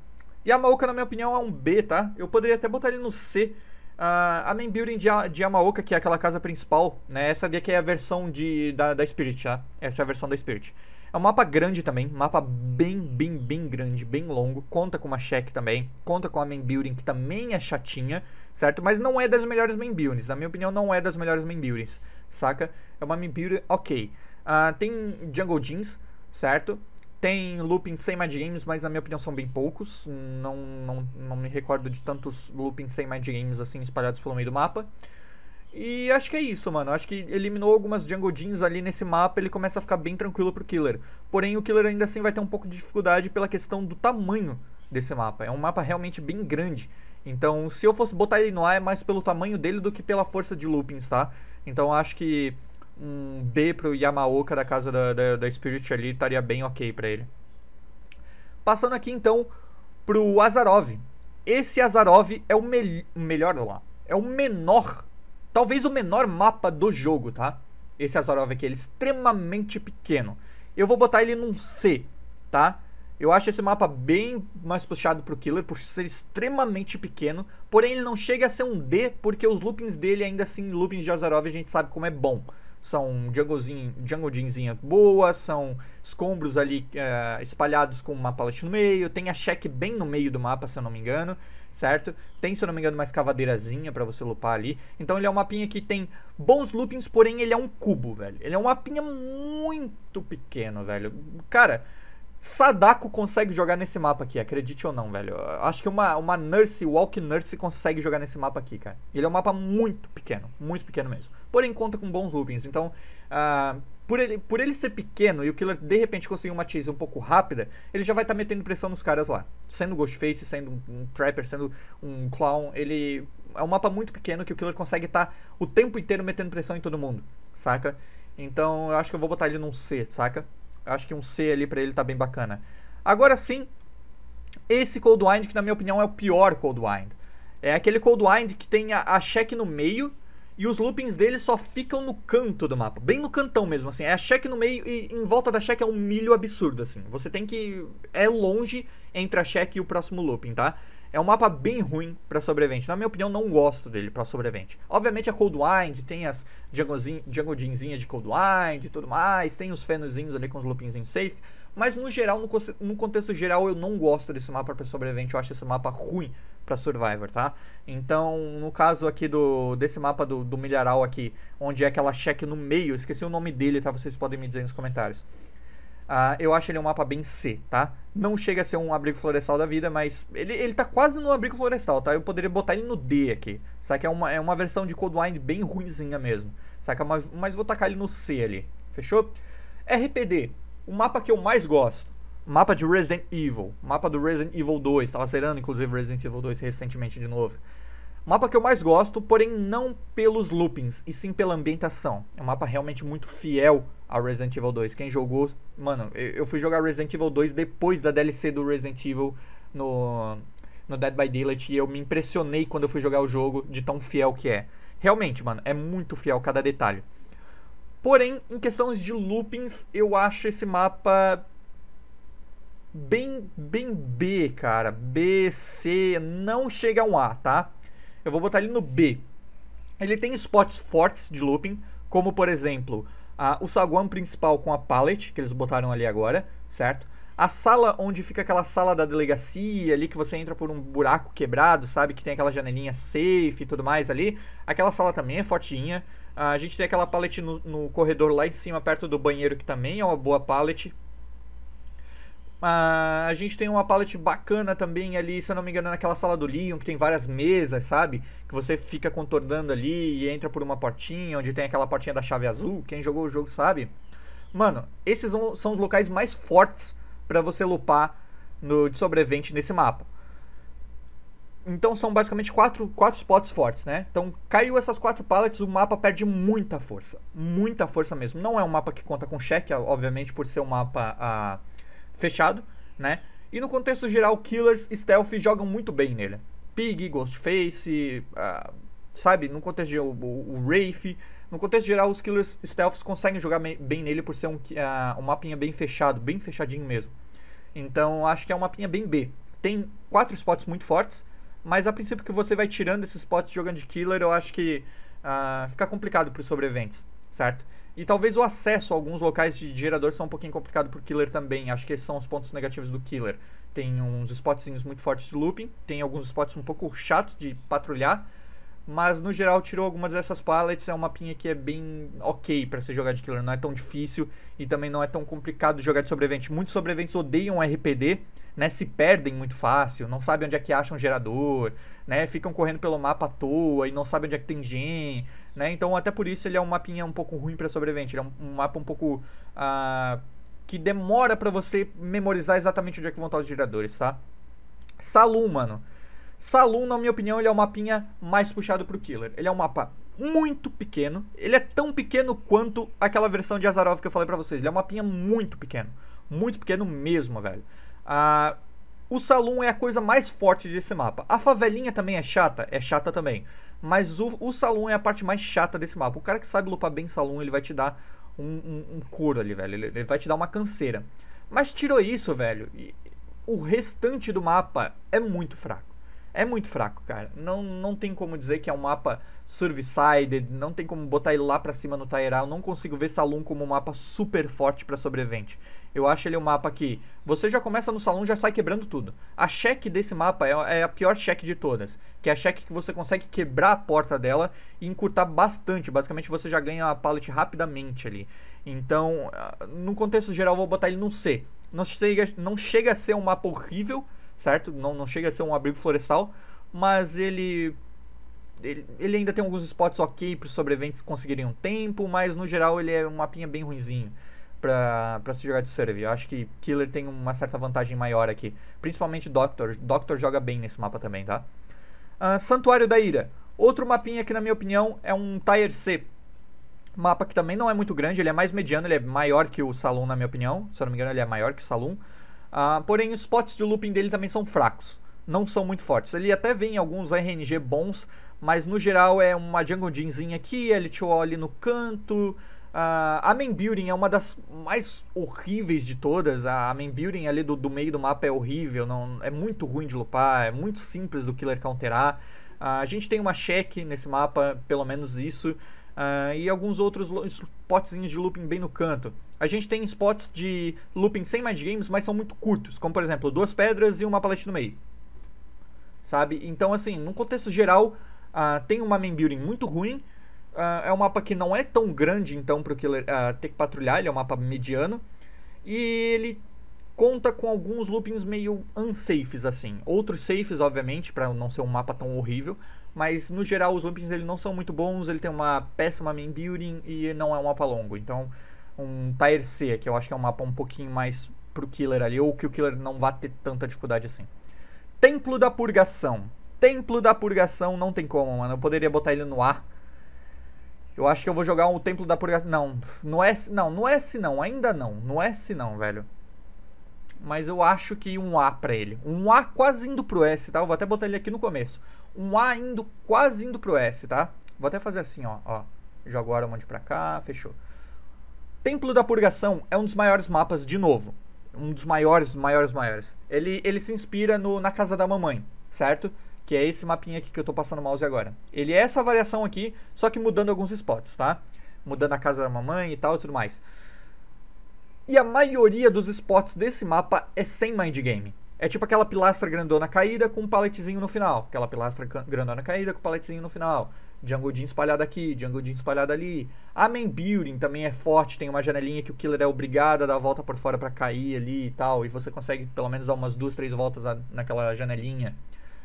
Yamaoka, na minha opinião, é um B, tá? Eu poderia até botar ele no C, a main building de, de Yamaoka, que é aquela casa principal, né? Essa daqui é, é a versão de, da, da Spirit, tá? Essa é a versão da Spirit. É um mapa grande também, mapa bem, bem, bem grande, bem longo. Conta com uma check também, conta com a main building, que também é chatinha, certo? Mas não é das melhores main buildings, na minha opinião, não é das melhores main buildings, saca? É uma main building ok. Uh, tem Jungle Jeans, certo? Tem loopings sem Mad Games, mas na minha opinião são bem poucos. Não, não, não me recordo de tantos loopings sem Mad Games assim espalhados pelo meio do mapa. E acho que é isso, mano. Acho que eliminou algumas Jungle Jeans ali nesse mapa, ele começa a ficar bem tranquilo pro Killer. Porém, o Killer ainda assim vai ter um pouco de dificuldade pela questão do tamanho desse mapa. É um mapa realmente bem grande. Então, se eu fosse botar ele no ar, é mais pelo tamanho dele do que pela força de loopings, tá? Então, acho que um B pro Yamaoka da casa da, da, da Spirit ali estaria bem ok para ele. Passando aqui então pro Azarov. Esse Azarov é o me melhor lá. É o menor, talvez o menor mapa do jogo, tá? Esse Azarov aqui, ele é extremamente pequeno. Eu vou botar ele num C, tá? Eu acho esse mapa bem mais puxado pro Killer por ser extremamente pequeno, porém ele não chega a ser um D porque os loopings dele ainda assim, loopings de Azarov a gente sabe como é bom são Django Jeanzinha boa, são escombros ali é, espalhados com uma palette no meio, tem a check bem no meio do mapa, se eu não me engano, certo? Tem, se eu não me engano, uma escavadeirazinha para você lupar ali. Então ele é um mapinha que tem bons loopings, porém ele é um cubo, velho. Ele é um mapinha muito pequeno, velho. Cara, Sadako consegue jogar nesse mapa aqui, acredite ou não, velho. Acho que uma, uma Nurse, Walk Nurse, consegue jogar nesse mapa aqui, cara. Ele é um mapa muito pequeno, muito pequeno mesmo. Porém, conta com bons lubins. então... Uh, por ele, por ele ser pequeno e o Killer de repente conseguir uma Chase um pouco rápida, ele já vai estar tá metendo pressão nos caras lá. Sendo Ghostface, sendo um, um Trapper, sendo um Clown, ele... É um mapa muito pequeno que o Killer consegue estar tá o tempo inteiro metendo pressão em todo mundo, saca? Então eu acho que eu vou botar ele num C, saca? Acho que um C ali para ele tá bem bacana. Agora sim, esse Cold Wind que na minha opinião é o pior Cold Wind. É aquele Cold Wind que tem a, a no meio e os loopings dele só ficam no canto do mapa, bem no cantão mesmo, assim. É a check no meio e em volta da check é um milho absurdo, assim. Você tem que... é longe entre a check e o próximo looping, tá? É um mapa bem ruim para sobrevivente. Na minha opinião, não gosto dele para sobrevivente. Obviamente a é Cold Wind tem as Djangodinzinha de Cold Wind e tudo mais, tem os fenozinhos ali com os lupinzinhos safe, mas no geral, no, no contexto geral, eu não gosto desse mapa para sobrevivente. Eu acho esse mapa ruim para Survivor, tá? Então, no caso aqui do desse mapa do, do milharal aqui, onde é aquela check no meio, esqueci o nome dele, tá? Vocês podem me dizer nos comentários. Uh, eu acho ele um mapa bem C, tá? Não chega a ser um abrigo florestal da vida, mas ele, ele tá quase no abrigo florestal, tá? Eu poderia botar ele no D aqui. Saca? É uma, é uma versão de Coldwind bem ruimzinha mesmo. Saca? Mas, mas vou tacar ele no C ali. Fechou? RPD. O mapa que eu mais gosto. Mapa de Resident Evil. Mapa do Resident Evil 2. Tava zerando, inclusive, Resident Evil 2 recentemente de novo. Mapa que eu mais gosto, porém não pelos loopings, e sim pela ambientação. É um mapa realmente muito fiel a Resident Evil 2. Quem jogou, mano, eu fui jogar Resident Evil 2 depois da DLC do Resident Evil no no Dead by Daylight e eu me impressionei quando eu fui jogar o jogo de tão fiel que é. Realmente, mano, é muito fiel cada detalhe. Porém, em questões de loopings, eu acho esse mapa bem bem B, cara. B, C, não chega a um A, tá? Eu vou botar ele no B. Ele tem spots fortes de looping, como por exemplo, ah, o saguão principal com a pallet, que eles botaram ali agora, certo? A sala onde fica aquela sala da delegacia ali que você entra por um buraco quebrado, sabe? Que tem aquela janelinha safe e tudo mais ali. Aquela sala também é fortinha. a gente tem aquela pallet no, no corredor lá em cima, perto do banheiro, que também é uma boa pallet a, ah, a gente tem uma palette bacana também ali, se eu não me engano, é naquela sala do Leon, que tem várias mesas, sabe? Que você fica contornando ali e entra por uma portinha, onde tem aquela portinha da chave azul. Quem jogou o jogo sabe. Mano, esses são os locais mais fortes para você lupar no, de sobrevivente nesse mapa. Então são basicamente quatro, quatro spots fortes, né? Então caiu essas quatro pallets, o mapa perde muita força. Muita força mesmo. Não é um mapa que conta com cheque, obviamente, por ser um mapa ah, fechado, né? E no contexto geral, Killers e Stealth jogam muito bem nele. Pig, Ghostface, uh, sabe? No contexto geral, o, o Wraith. No contexto geral, os Killers Stealths conseguem jogar bem nele por ser um, uh, um mapinha bem fechado, bem fechadinho mesmo. Então, acho que é um mapinha bem B. Tem quatro spots muito fortes, mas a princípio que você vai tirando esses spots jogando de Killer, eu acho que uh, fica complicado para os sobreviventes, certo? E talvez o acesso a alguns locais de gerador são um pouquinho complicado pro Killer também. Acho que esses são os pontos negativos do Killer. Tem uns spotzinhos muito fortes de looping, tem alguns spots um pouco chatos de patrulhar, mas no geral tirou algumas dessas pallets, é uma pinha que é bem ok para se jogar de killer, não é tão difícil e também não é tão complicado jogar de sobrevivente. Muitos sobreviventes odeiam RPD, né, se perdem muito fácil, não sabem onde é que acham gerador, né, ficam correndo pelo mapa à toa e não sabem onde é que tem gen né? Então até por isso ele é um mapinha um pouco ruim para sobrevivente, ele é um, um, mapa um pouco uh, que demora para você memorizar exatamente onde é que vão estar os giradores, tá? Salum, mano. Salum, na minha opinião, ele é um mapinha mais puxado pro Killer. Ele é um mapa muito pequeno. Ele é tão pequeno quanto aquela versão de Azarov que eu falei pra vocês. Ele é um mapinha muito pequeno. Muito pequeno mesmo, velho. Ah, o Salum é a coisa mais forte desse mapa. A favelinha também é chata? É chata também. Mas o, o Saloon é a parte mais chata desse mapa. O cara que sabe lupar bem Saloon, ele vai te dar um, um, um couro ali, velho. Ele, ele, vai te dar uma canseira. Mas tirou isso, velho. o restante do mapa é muito fraco é muito fraco, cara. Não, não tem como dizer que é um mapa service não tem como botar ele lá pra cima no Tairal, não consigo ver Salum como um mapa super forte para sobrevivente. Eu acho ele um mapa que você já começa no Salum já sai quebrando tudo. A cheque desse mapa é, é a pior cheque de todas, que é a cheque que você consegue quebrar a porta dela e encurtar bastante, basicamente você já ganha a pallet rapidamente ali. Então, ah, no contexto geral, eu vou botar ele no C. Não chega, não chega a ser um mapa horrível, certo? Não, não chega a ser um abrigo florestal, mas ele, ele, ele ainda tem alguns spots ok para os sobreviventes conseguirem um tempo, mas no geral ele é um mapinha bem ruinzinho para se jogar de serve. Eu acho que Killer tem uma certa vantagem maior aqui. Principalmente Doctor. Doctor joga bem nesse mapa também, tá? Uh, Santuário da Ira. Outro mapinha que, na minha opinião, é um Tier C. Mapa que também não é muito grande, ele é mais mediano, ele é maior que o Saloon, na minha opinião. Se eu não me engano, ele é maior que o Saloon. Ah, porém, os spots de looping dele também são fracos, não são muito fortes. Ele até vem alguns RNG bons, mas no geral é uma Jungle Jeanzinha aqui, é LTO ali no canto. Uh, ah, a main building é uma das mais horríveis de todas. A main building ali do, do meio do mapa é horrível, não, é muito ruim de lupar, é muito simples do killer counterar. Uh, a gente tem uma check nesse mapa, pelo menos isso uh, e alguns outros spotzinhos de looping bem no canto. A gente tem spots de looping sem mind games, mas são muito curtos, como por exemplo, duas pedras e uma palete no meio. Sabe? Então, assim, num contexto geral, uh, tem uma main building muito ruim. Uh, é um mapa que não é tão grande, então, para o Killer ter que patrulhar, ele é um mapa mediano. E ele conta com alguns loopings meio unsafes, assim. Outros safes, obviamente, para não ser um mapa tão horrível mas no geral os Olympians dele não são muito bons, ele tem uma péssima main building e não é um mapa longo. Então, um tire C, que eu acho que é um mapa um pouquinho mais pro Killer ali, ou que o Killer não vá ter tanta dificuldade assim. Templo da Purgação. Templo da Purgação não tem como, mano. Eu poderia botar ele no A Eu acho que eu vou jogar um Templo da Purgação. Não, no S não, no S não, ainda não. No S não, velho. Mas eu acho que um A pra ele. Um A quase indo pro S, tá? Eu vou até botar ele aqui no começo um A indo quase indo pro S, tá? Vou até fazer assim, ó, ó. Jogo o monte pra cá, fechou. Templo da Purgação é um dos maiores mapas de novo. Um dos maiores, maiores, maiores. Ele, ele se inspira no Na Casa da Mamãe, certo? Que é esse mapinha aqui que eu tô passando o mouse agora. Ele é essa variação aqui, só que mudando alguns spots, tá? Mudando a casa da mamãe e tal e tudo mais. E a maioria dos spots desse mapa é sem mind game. É tipo aquela pilastra grandona caída com um paletezinho no final. Aquela pilastra grandona caída com um paletezinho no final. Django Jean espalhado aqui, Django Jean espalhado ali. A main building também é forte, tem uma janelinha que o killer é obrigado a dar a volta por fora para cair ali e tal. E você consegue pelo menos dar umas duas, três voltas naquela janelinha.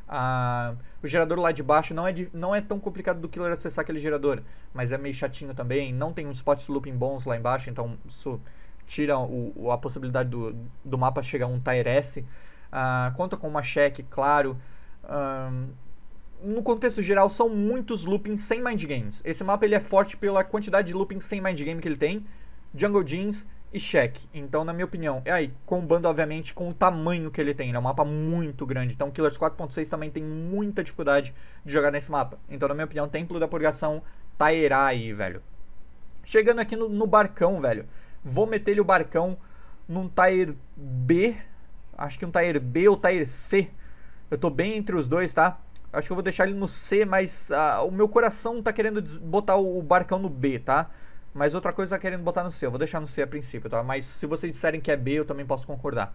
Ah, o gerador lá de baixo não é, de, não é tão complicado do killer acessar aquele gerador, mas é meio chatinho também. Não tem uns spots looping bons lá embaixo, então isso tira o, a possibilidade do, do mapa chegar um Tire S. Ah, conta com uma cheque, claro. Um, no contexto geral, são muitos loopings sem mind games. Esse mapa ele é forte pela quantidade de loopings sem mind game que ele tem. Jungle Jeans e check. Então, na minha opinião, é aí, combando obviamente com o tamanho que ele tem. Ele é um mapa muito grande. Então, Killers 4.6 também tem muita dificuldade de jogar nesse mapa. Então, na minha opinião, Templo da Purgação tá aí, velho. Chegando aqui no, no barcão, velho. Vou meter ele o barcão num Taer B acho que um Tier B ou Tier C. Eu tô bem entre os dois, tá? Acho que eu vou deixar ele no C, mas ah, o meu coração tá querendo botar o barcão no B, tá? Mas outra coisa tá querendo botar no C. Eu vou deixar no C a princípio, tá? Mas se vocês disserem que é B, eu também posso concordar.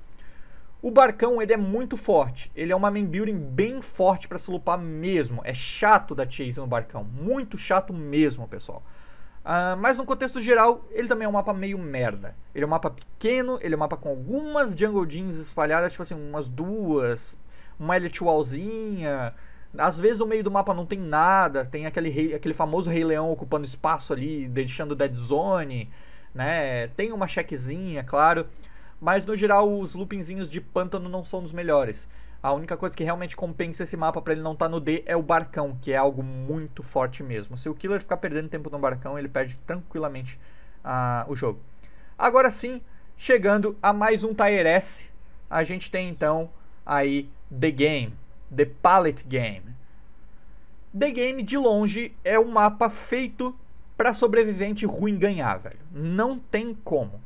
O barcão, ele é muito forte. Ele é uma main building bem forte para se lupar mesmo. É chato da chase no barcão. Muito chato mesmo, pessoal. Uh, mas no contexto geral, ele também é um mapa meio merda. Ele é um mapa pequeno, ele é um mapa com algumas jungle jeans espalhadas, tipo assim, umas duas, uma elite wallzinha. Às vezes no meio do mapa não tem nada, tem aquele, rei, aquele famoso Rei Leão ocupando espaço ali, deixando dead zone, né? Tem uma checkzinha, é claro. Mas no geral, os loopingzinhos de pântano não são dos melhores. A única coisa que realmente compensa esse mapa para ele não estar tá no D é o barcão, que é algo muito forte mesmo. Se o Killer ficar perdendo tempo no barcão, ele perde tranquilamente uh, o jogo. Agora sim, chegando a mais um Tier S, a gente tem então aí The Game, The Pallet Game. The Game, de longe, é um mapa feito para sobrevivente ruim ganhar, velho. Não tem como.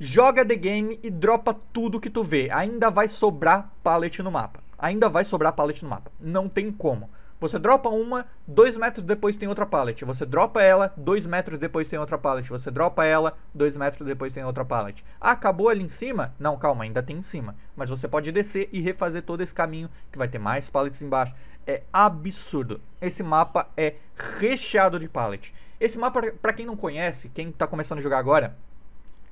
Joga The Game e dropa tudo que tu vê. Ainda vai sobrar pallet no mapa ainda vai sobrar pallet no mapa. Não tem como. Você dropa uma, dois metros depois tem outra pallet. Você dropa ela, dois metros depois tem outra pallet. Você dropa ela, dois metros depois tem outra pallet. Ah, acabou ali em cima? Não, calma, ainda tem em cima. Mas você pode descer e refazer todo esse caminho, que vai ter mais pallets embaixo. É absurdo. Esse mapa é recheado de pallet. Esse mapa, para quem não conhece, quem tá começando a jogar agora,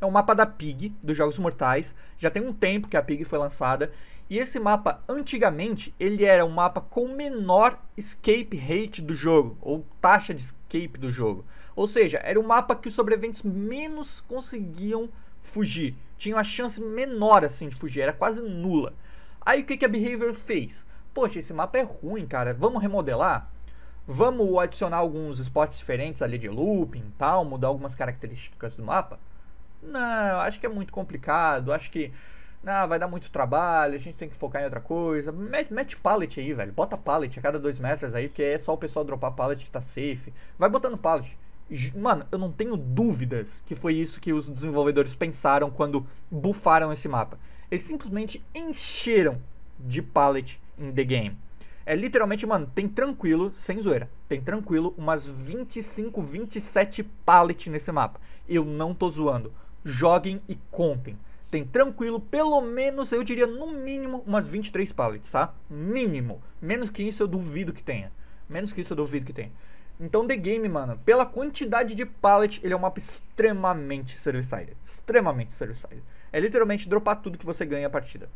é um mapa da Pig, dos Jogos Mortais. Já tem um tempo que a Pig foi lançada. E esse mapa, antigamente, ele era um mapa com menor escape rate do jogo, ou taxa de escape do jogo. Ou seja, era um mapa que os sobreviventes menos conseguiam fugir. Tinha uma chance menor, assim, de fugir, era quase nula. Aí o que, que a Behavior fez? Poxa, esse mapa é ruim, cara, vamos remodelar? Vamos adicionar alguns spots diferentes ali de looping e tal, mudar algumas características do mapa? Não, acho que é muito complicado, acho que ah, vai dar muito trabalho, a gente tem que focar em outra coisa. Mete, mete pallet aí, velho. Bota pallet a cada dois metros aí, porque é só o pessoal dropar pallet que tá safe. Vai botando pallet. Mano, eu não tenho dúvidas que foi isso que os desenvolvedores pensaram quando bufaram esse mapa. Eles simplesmente encheram de pallet in the game. É literalmente, mano, tem tranquilo, sem zoeira, tem tranquilo umas 25, 27 pallet nesse mapa. Eu não tô zoando. Joguem e contem tem tranquilo, pelo menos, eu diria no mínimo umas 23 pallets, tá? Mínimo. Menos que isso eu duvido que tenha. Menos que isso eu duvido que tenha. Então The Game, mano, pela quantidade de pallet, ele é um mapa extremamente service-side. Extremamente service-side. É literalmente dropar tudo que você ganha a partida.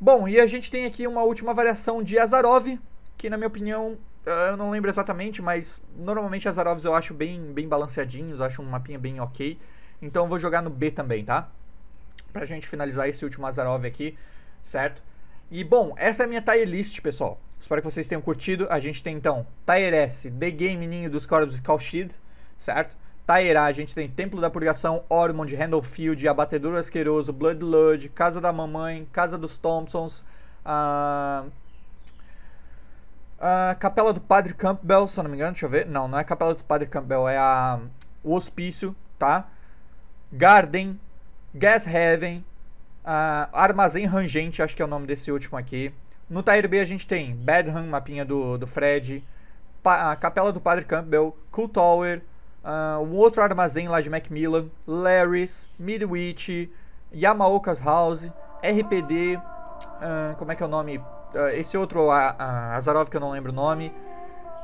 Bom, e a gente tem aqui uma última variação de Azarov, que na minha opinião, eh, eu não lembro exatamente, mas normalmente Azarovs eu acho bem, bem balanceadinhos, acho um mapinha bem ok. Então eu vou jogar no B também, tá? pra gente finalizar esse último Azarov aqui, certo? E bom, essa é a minha tier list, pessoal. Espero que vocês tenham curtido. A gente tem então Tier S, The Game Ninho dos Corvos Calchid, certo? Tier A, a gente tem Templo da Purgação, Ormond, Handlefield, Abatedor Asqueroso, Blood Lodge, Casa da Mamãe, Casa dos Thompsons, a... Ah, a ah, Capela do Padre Campbell, se eu não me engano, deixa eu ver. Não, não é a Capela do Padre Campbell, é a... o Hospício, tá? Garden, Gas Heaven, uh, Armazém Rangente, acho que é o nome desse último aqui. No Tier B a gente tem Badham, mapinha do, do Fred, pa, a Capela do Padre Campbell, Cool Tower, uh, um outro armazém lá de Macmillan, Larry's, Midwich, Yamaoka's House, RPD, uh, ah, como é que é o nome? Uh, esse outro, a, Azarov que eu não lembro o nome.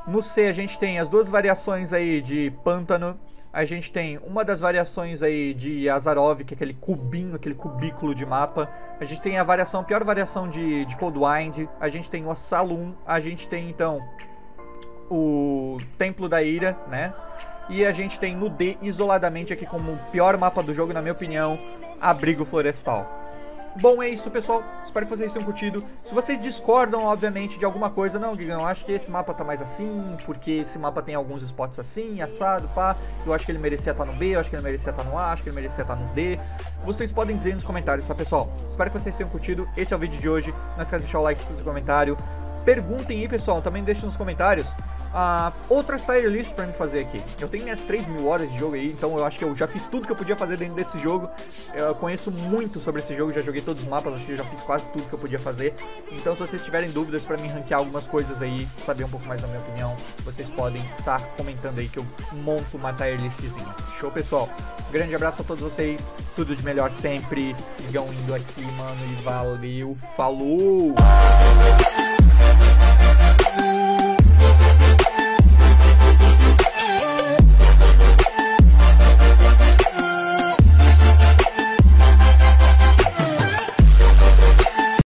No C a gente tem as duas variações aí de pântano, a gente tem uma das variações aí de Azarov, que é aquele cubinho, aquele cubículo de mapa. A gente tem a variação, a pior variação de, de Coldwind. A gente tem o Assalum. A gente tem, então, o Templo da Ira, né? E a gente tem no D, isoladamente aqui como o pior mapa do jogo, na minha opinião, Abrigo Florestal. Bom, é isso, pessoal. Espero que vocês tenham curtido. Se vocês discordam, obviamente, de alguma coisa, não, Guigão, acho que esse mapa tá mais assim, porque esse mapa tem alguns spots assim, assado, pá. Eu acho que ele merecia estar tá no B, eu acho que ele merecia estar tá no A, acho que ele merecia estar tá no D. Vocês podem dizer nos comentários, tá, pessoal? Espero que vocês tenham curtido. Esse é o vídeo de hoje. Não esquece de deixar o like, se o comentário. Perguntem aí, pessoal. Também deixem nos comentários ah, outras outras lists pra mim fazer aqui. Eu tenho minhas 3 mil horas de jogo aí, então eu acho que eu já fiz tudo que eu podia fazer dentro desse jogo. Eu conheço muito sobre esse jogo, já joguei todos os mapas, acho que eu já fiz quase tudo que eu podia fazer. Então se vocês tiverem dúvidas pra mim ranquear algumas coisas aí, saber um pouco mais da minha opinião, vocês podem estar comentando aí que eu monto uma tier listzinha. Show, pessoal? Grande abraço a todos vocês, tudo de melhor sempre. Igão indo aqui, mano, e valeu, falou!